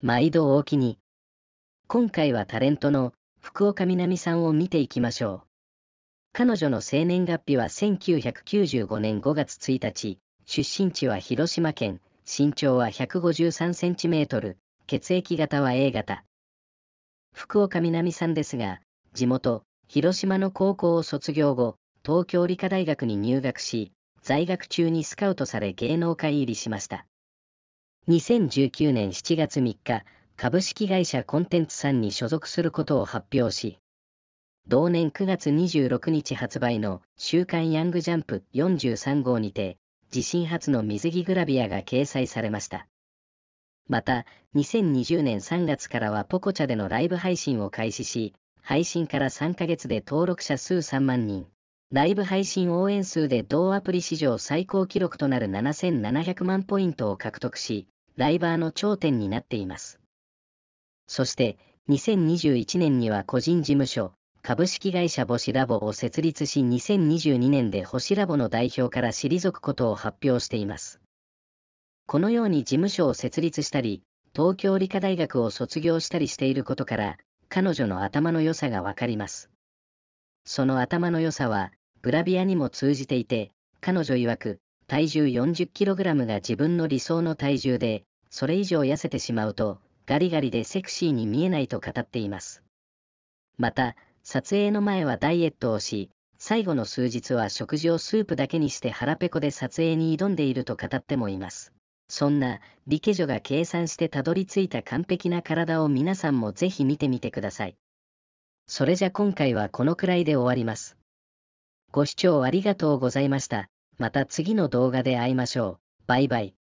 毎度おおきに。今回はタレントの福岡みなみさんを見ていきましょう。彼女の生年月日は1995年5月1日、出身地は広島県、身長は153センチメートル、血液型は A 型。福岡みなみさんですが、地元、広島の高校を卒業後、東京理科大学に入学し、在学中にスカウトされ芸能界入りしました。2019年7月3日、株式会社コンテンツさんに所属することを発表し、同年9月26日発売の週刊ヤングジャンプ43号にて、自身初の水着グラビアが掲載されました。また、2020年3月からはポコチャでのライブ配信を開始し、配信から3ヶ月で登録者数3万人、ライブ配信応援数で同アプリ史上最高記録となる7700万ポイントを獲得し、ライバーの頂点になっています。そして、2021年には個人事務所、株式会社星ラボを設立し2022年で星ラボの代表から退くことを発表しています。このように事務所を設立したり、東京理科大学を卒業したりしていることから、彼女の頭の良さがわかります。その頭の良さは、グラビアにも通じていて、彼女曰く、体重 40kg が自分の理想の体重で、それ以上痩せてしまうと、ガリガリでセクシーに見えないと語っています。また、撮影の前はダイエットをし、最後の数日は食事をスープだけにして腹ペコで撮影に挑んでいると語ってもいます。そんな、リケジョが計算してたどり着いた完璧な体を皆さんもぜひ見てみてください。それじゃ今回はこのくらいで終わります。ご視聴ありがとうございました。また次の動画で会いましょう。バイバイ。